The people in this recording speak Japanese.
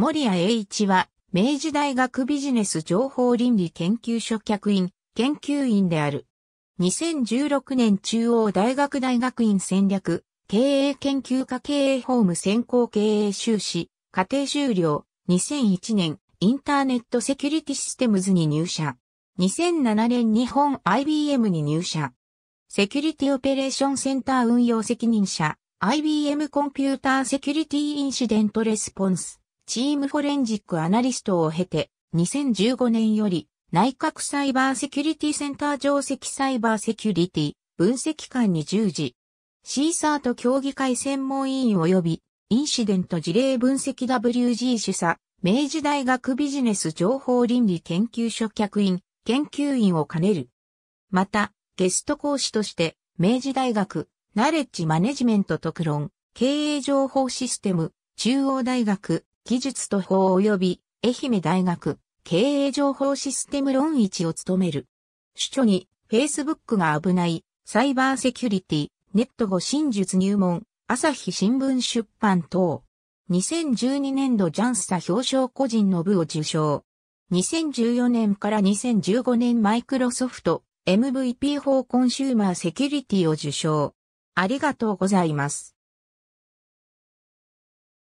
森谷栄一は、明治大学ビジネス情報倫理研究所客員、研究員である。2016年中央大学大学院戦略、経営研究科経営法務専攻経営修士、家庭修了、2001年、インターネットセキュリティシステムズに入社。2007年日本 IBM に入社。セキュリティオペレーションセンター運用責任者、IBM コンピューターセキュリティインシデントレスポンス。チームフォレンジックアナリストを経て、2015年より内閣サイバーセキュリティセンター上席サイバーセキュリティ分析官に従事。シーサーと協議会専門委員及びインシデント事例分析 WG 主査、明治大学ビジネス情報倫理研究所客員、研究員を兼ねる。また、ゲスト講師として、明治大学、ナレッジマネジメント特論、経営情報システム、中央大学、技術と法及び愛媛大学経営情報システム論一を務める。主張に Facebook が危ないサイバーセキュリティネット語真術入門朝日新聞出版等。2012年度ジャンスタ表彰個人の部を受賞。2014年から2015年マイクロソフト MVP 法コンシューマーセキュリティを受賞。ありがとうございます。